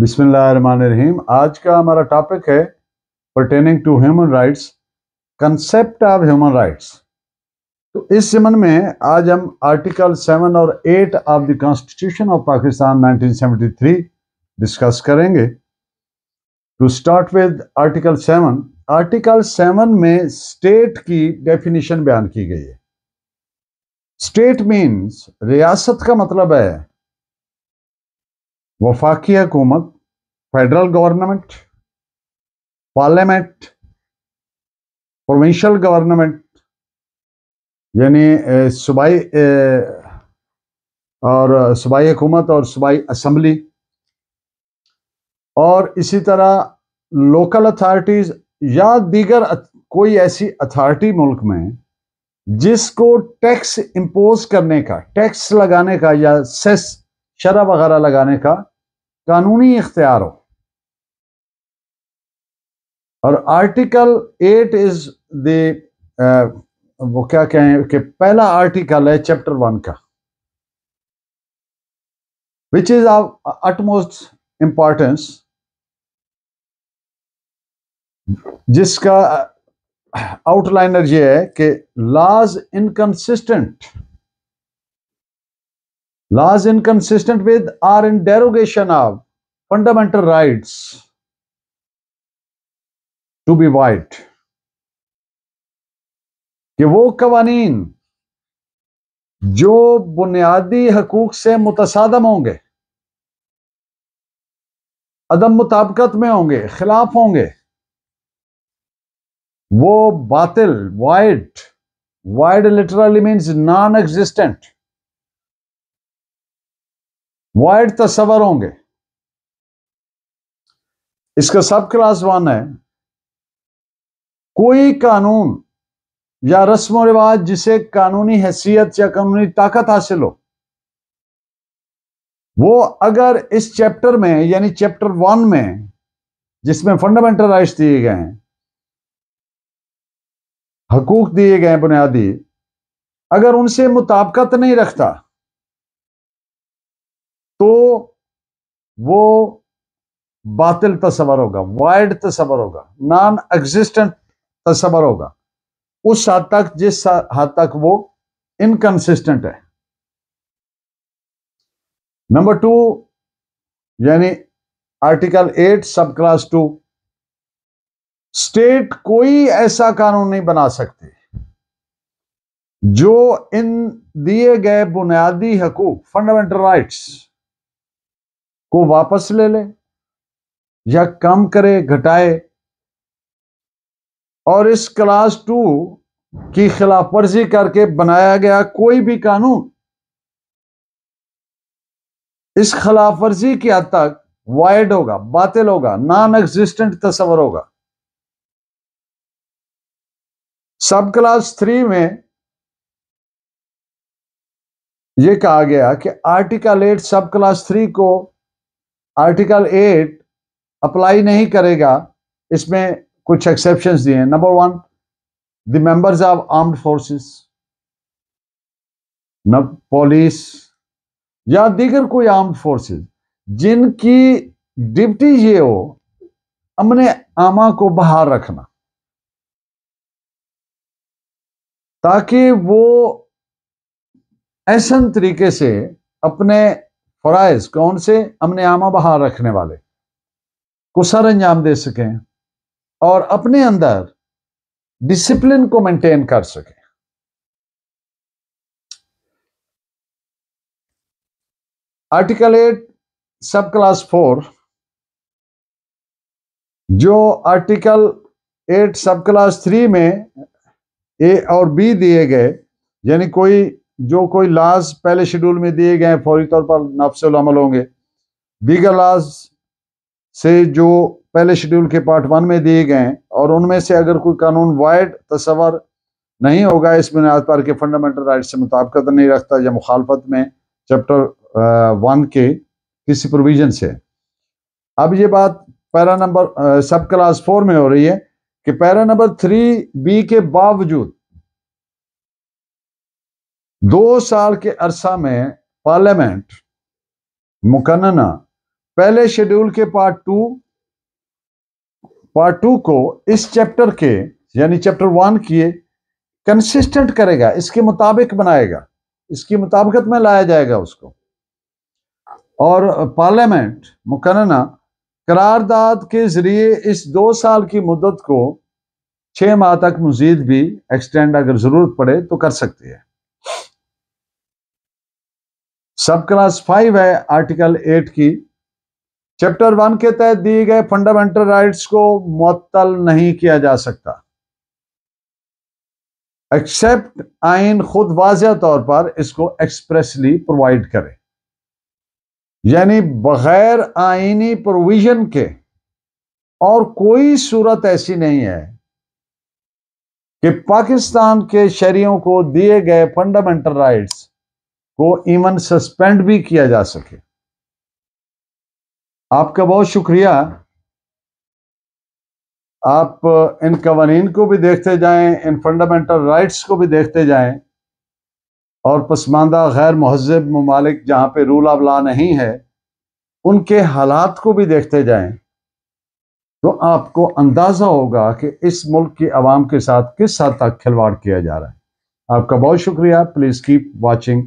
बिस्मिल्लाहिर्रहमानिर्रहीम आज का हमारा टॉपिक है pertaining to human rights concept of human rights तो इस जमन में आज हम आर्टिकल सेवन और eight of the constitution of Pakistan 1973 discuss करेंगे to start with article seven article seven में स्टेट की डेफिनेशन बयान की गई है स्टेट मीन्स रियासत का मतलब है वफाकी हुकूमत federal government parliament provincial government यानी सूबाई और सूबाई हुकूमत और सूबाई असम्बली और इसी तरह लोकल अथॉरिटीज़ या दीगर कोई ऐसी अथॉरिटी मुल्क में जिसको टैक्स इम्पोज करने का टैक्स लगाने का या सेस शरा वगैरह लगाने का कानूनी इख्तियार हो और आर्टिकल एट इज द वो क्या कहें कि पहला आर्टिकल है चैप्टर वन का which is of utmost importance जिसका आउटलाइनर ये है कि laws inconsistent laws inconsistent with or in derogation of fundamental right to be void कि वो कवानीन जो बुनियादी हकूक से मुतसादम होंगे अदम मुताबकत में होंगे खिलाफ होंगे वो बातिल void void literally means non existent void तस्वर तो होंगे इसका सब क्लास वन है कोई कानून या रस्म रिवाज जिसे कानूनी हैसियत या कानूनी ताकत हासिल हो वो अगर इस चैप्टर में यानी चैप्टर वन में जिसमें फंडामेंटल राइट्स दिए गए हैं हकूक दिए गए बुनियादी अगर उनसे मुताबकत नहीं रखता तो वो बातिल तस्वर होगा वाइड तस्वर होगा नॉन एग्जिस्टेंट तस्वर होगा उस हद तक जिस हद तक वो इनकन्सिस्टेंट है नंबर टू यानी article eight sub clause two state कोई ऐसा कानून नहीं बना सकते जो इन दिए गए बुनियादी हकूक फंडामेंटल राइट्स को वापस ले ले या कम करे घटाए और इस क्लास टू की खिलाफ वर्जी करके बनाया गया कोई भी कानून इस खिलाफ वर्जी की हद तक वाइड होगा बातिल होगा नॉन एग्जिस्टेंट तस्वर होगा सब क्लास थ्री में यह कहा गया कि article eight sub clause three को आर्टिकल एट अप्लाई नहीं करेगा इसमें कुछ एक्सेप्शंस दिए हैं number one the members of armed forces न पुलिस या दीगर कोई आर्म्ड फोर्सेस जिनकी डिप्टी ये हो अपने आमा को बाहर रखना ताकि वो ऐसा तरीके से अपने फ़राइज कौन से अमन आमा बहार रखने वाले को सर अंजाम दे सकें और अपने अंदर डिसिप्लिन को मेंटेन कर सकें article eight sub clause four जो article eight sub clause three में ए और बी दिए गए यानी कोई जो कोई लाज पहले शेड्यूल में दिए गए फौरी तौर पर नाफसमल होंगे दीगर लाज से जो पहले शेड्यूल के पार्ट वन में दिए गए और उनमें से अगर कोई कानून वाइड तस्वर नहीं होगा इस बुनियाद पर के फंडामेंटल राइट से मुताबकत नहीं रखता या मुखालफत में चैप्टर वन के किसी प्रोविजन से अब ये बात para number sub clause four में हो रही है कि पैरा नंबर थ्री बी के बावजूद दो साल के अरसा में पार्लियामेंट मुकन्ना पहले शेड्यूल के पार्ट टू पार्ट टू को इस चैप्टर के यानी चैप्टर वन के कंसिस्टेंट करेगा इसके मुताबिक बनाएगा इसकी मुताबिकत में लाया जाएगा उसको और पार्लियामेंट मुकन्ना करारदाद के जरिए इस दो साल की मुद्दत को छह माह तक मजीद भी एक्सटेंड अगर ज़रूरत पड़े तो कर सकती है सब क्लास फाइव है आर्टिकल एट की चैप्टर वन के तहत दिए गए फंडामेंटल राइट्स को मअतल नहीं किया जा सकता एक्सेप्ट आइन खुद वाजह तौर पर इसको एक्सप्रेसली प्रोवाइड करे यानी बगैर आइनी प्रोविजन के और कोई सूरत ऐसी नहीं है कि पाकिस्तान के शहरियों को दिए गए फंडामेंटल राइट्स को इवन सस्पेंड भी किया जा सके आपका बहुत शुक्रिया आप इन कवानीन को भी देखते जाएं इन फंडामेंटल राइट्स को भी देखते जाएं और पसमानदा गैर महजब ममालिक जहाँ पे रूल ऑफ लॉ नहीं है उनके हालात को भी देखते जाएं तो आपको अंदाज़ा होगा कि इस मुल्क की आवाम के साथ किस हद तक खिलवाड़ किया जा रहा है आपका बहुत शुक्रिया प्लीज़ कीप वॉचिंग